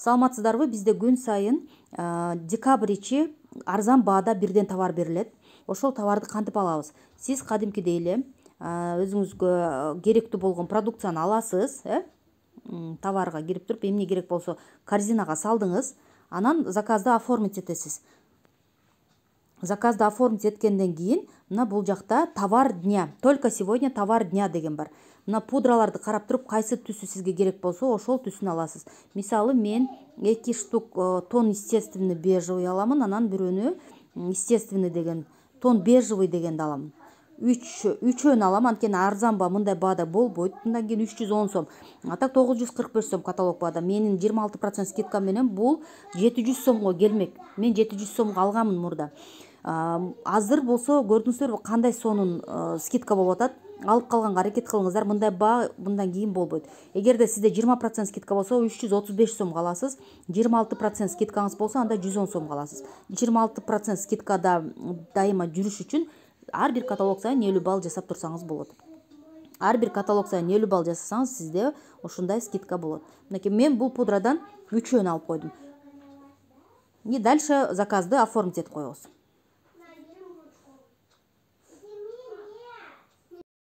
саламатсыздарбы бізде күн сайын э, декабричи арзан баада бирден товар берилет ошол товарды кантип алабыз сиз кадимкидей эле өзүңүзгө э, керектүү болгон продукцияны аласыз э товарга кирип туруп эмне керек болсо корзинага салдыңыз анан заказды оформить этесиз заказды оформить еткеннен кейін мына бұл жақта товар дня только сегодня товар дня деген бар мына пудраларды қарап тұрып қайсы түсі сізге керек болса ошол түсін аласыз мысалы мен эки штук э, тон естественный бежевый аламын анан бирөөнү естественный деген тон бежевый дегенди аламын үч үчөөнү алам анткени арзан баа мындай баада болбойт мындан кийин үч жүз он сом а так тогуз жүз кырк беш сом каталог баада менин жыйырма алты процент скидкам менен бул жети жүз сомго келмек мен жети жүз сомго алганмын мурда азыр болсо көрдүңүздөрбү кандай сонун скидка болуп атат алып калганга аракет кылыңыздар мындай баа мындан кийин болбойт эгерде сизде жыйырма процент скидка болсо үч жүз отуз беш сомго аласыз жыйырма алты процент скидкаңыз болсо анда жүз он сомго аласыз жыйырма алты процент скидкада дайыма жүрүш үчүн әрбір каталог сайын елу балл жасап тұрсаңыз болады әрбір каталог сайын елу балл жасасаңыз сізде ушундай скидка болот мінекей мен бұл пудрадан үчөөнү алып қойдым и дальше заказды оформить етіп коебуз